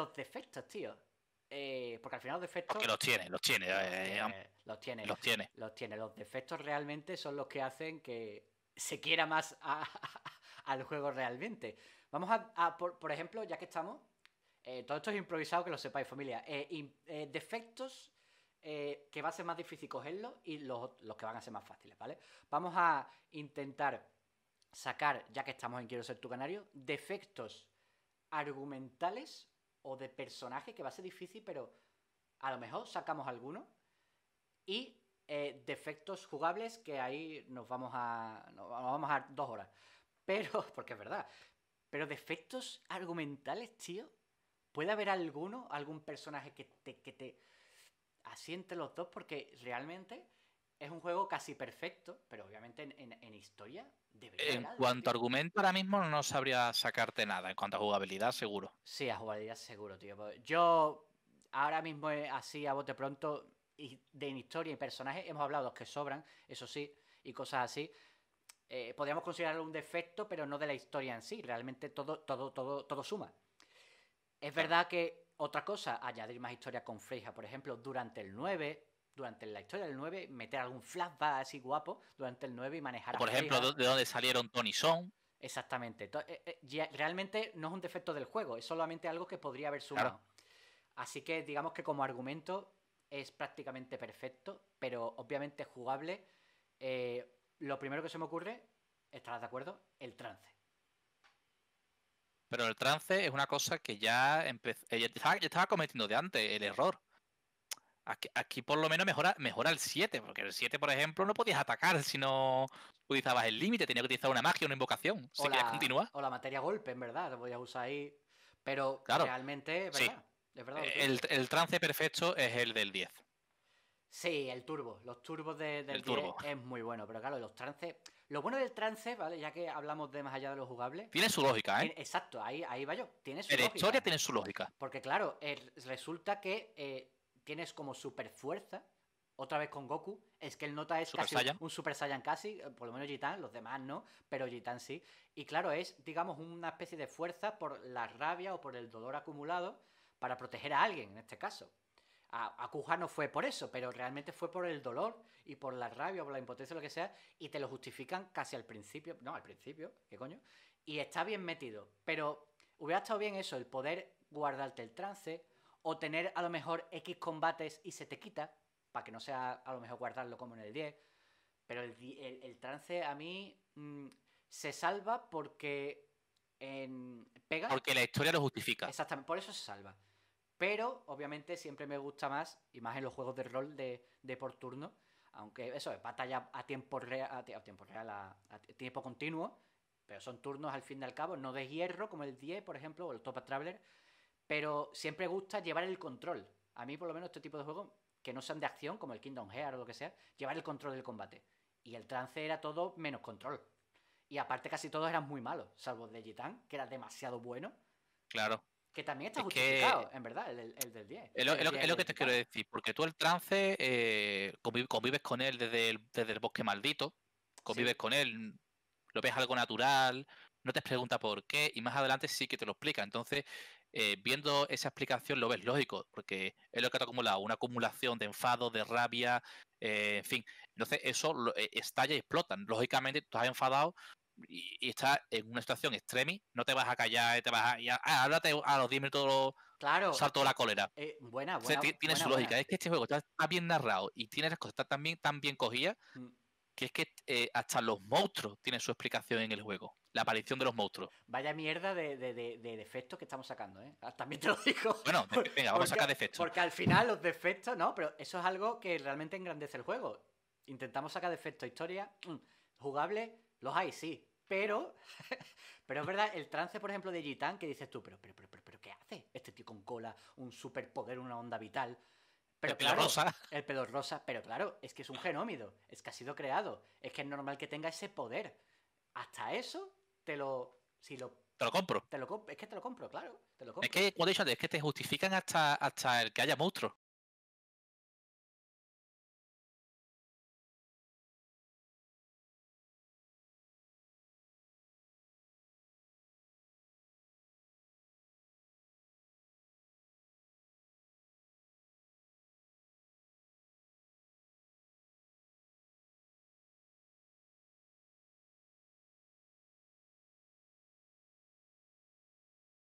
los defectos, tío. Eh, porque al final los defectos. que los tiene, los tiene. Eh, eh, los tiene. Los tiene. Los tiene. Los defectos realmente son los que hacen que se quiera más al juego realmente. Vamos a, por, ejemplo, ya que estamos. todo esto es improvisado, que lo sepáis, familia. defectos que va a ser más difícil cogerlos y los que van a ser más fáciles, ¿vale? Vamos a intentar sacar, ya que estamos en Quiero ser tu canario, defectos argumentales o de personaje, que va a ser difícil, pero a lo mejor sacamos alguno. Y eh, defectos jugables, que ahí nos vamos a. Nos vamos a dos horas. Pero, porque es verdad. Pero defectos argumentales, tío. ¿Puede haber alguno, algún personaje que te, que te. Así los dos, porque realmente es un juego casi perfecto, pero obviamente en, historia, En cuanto a argumento, ahora mismo no sabría sacarte nada. En cuanto a jugabilidad, seguro. Sí, a jugabilidad, seguro, tío. Pues yo, ahora mismo, eh, así a bote pronto, de historia y personajes, hemos hablado los que sobran, eso sí, y cosas así. Eh, podríamos considerarlo un defecto, pero no de la historia en sí. Realmente todo, todo, todo, todo suma. Es verdad que otra cosa, añadir más historia con Freja, por ejemplo, durante el 9, durante la historia del 9 meter algún flashback así guapo durante el 9 y manejar... Por ejemplo, de dónde salieron Tony Song Exactamente. Eh, eh, realmente no es un defecto del juego, es solamente algo que podría haber sumado. Así que digamos que como argumento es prácticamente perfecto, pero obviamente jugable. Eh, lo primero que se me ocurre, estarás de acuerdo, el trance. Pero el trance es una cosa que ya, estaba, estaba cometiendo de antes, el error. Aquí, por lo menos mejora, mejora el 7, porque el 7, por ejemplo, no podías atacar si no utilizabas el límite, tenías que utilizar una magia, una invocación. Si continuar. O la materia golpe, en verdad, lo a usar ahí. Pero realmente, ¿Es verdad? Eh, el, trance perfecto es el del 10. Sí, el turbo. Los turbos del 10 es muy bueno, pero claro, los trances. Lo bueno del trance, ¿vale? Ya que hablamos de más allá de los jugables. Tiene su lógica, ¿eh? Exacto, ahí, ahí va yo. Tiene la historia tiene su lógica. Porque, claro, resulta que eh, tienes como super fuerza, otra vez con Goku, es que él nota es casi un Super Saiyan casi, eh, por lo menos Gitan, los demás no, pero Gitan sí. Y claro, es, digamos, una especie de fuerza por la rabia o por el dolor acumulado para proteger a alguien, en este caso. A, a no fue por eso, pero realmente fue por el dolor y por la rabia o por la impotencia o lo que sea, y te lo justifican casi al principio, no, al principio, ¿qué coño? Y está bien metido, pero hubiera estado bien eso, el poder guardarte el trance, o tener a lo mejor X combates y se te quita, para que no sea a lo mejor guardarlo como en el 10. Pero el, trance a mí mm, se salva porque en pega. Porque la historia lo justifica. Exactamente, por eso se salva. Pero obviamente siempre me gusta más, y más en los juegos de rol de, por turno, aunque eso es batalla a tiempo real, a, tiempo real, a, tiempo continuo, pero son turnos al fin y al cabo, no de hierro como el 10, por ejemplo, o el Top Traveler, pero siempre gusta llevar el control. A mí, por lo menos, este tipo de juegos que no sean de acción, como el Kingdom Hearts o lo que sea, llevar el control del combate. Y el trance era todo menos control. Y aparte, casi todos eran muy malos, salvo el de Gitán, que era demasiado bueno. Claro. Que también está justificado, en verdad, el, del 10. Es lo, que te quiero decir, porque tú el trance eh, convives con él desde el, bosque maldito, convives con él, lo ves algo natural, no te pregunta por qué y más adelante sí que te lo explica. Entonces, eh, viendo esa explicación lo ves lógico, porque es lo que te ha acumulado, una acumulación de enfado, de rabia, eh, en fin. Entonces, eso eh, estalla y explota. Lógicamente, tú estás enfadado y, estás en una situación extremi, no te vas a callar, te vas a... ah, a los 10 minutos claro, salto la cólera. buena, buena. tiene su lógica. Es que este juego está, bien narrado y tiene las cosas tan bien, tan cogidas. Mm. Que es que hasta los monstruos tienen su explicación en el juego la aparición de los monstruos. Vaya mierda de, defectos que estamos sacando, ¿eh? Ah, también te lo digo. Bueno, venga, vamos a sacar defectos. Porque al final los defectos, no, pero eso es algo que realmente engrandece el juego. Intentamos sacar defectos, historia, mm, jugable, los hay, sí. Pero, pero es verdad, el trance, por ejemplo, de Gitán, que dices tú, pero, pero, pero, pero, ¿qué hace este tío con cola, un superpoder, una onda vital? el claro, rosa. El pelo rosa, pero claro, es que es un genómido, es que ha sido creado, es que es normal que tenga ese poder. Hasta eso te lo. Si lo te lo compro. Te lo, es que te lo compro, claro. Te lo compro. Es que, es que te justifican hasta, hasta el que haya monstruos.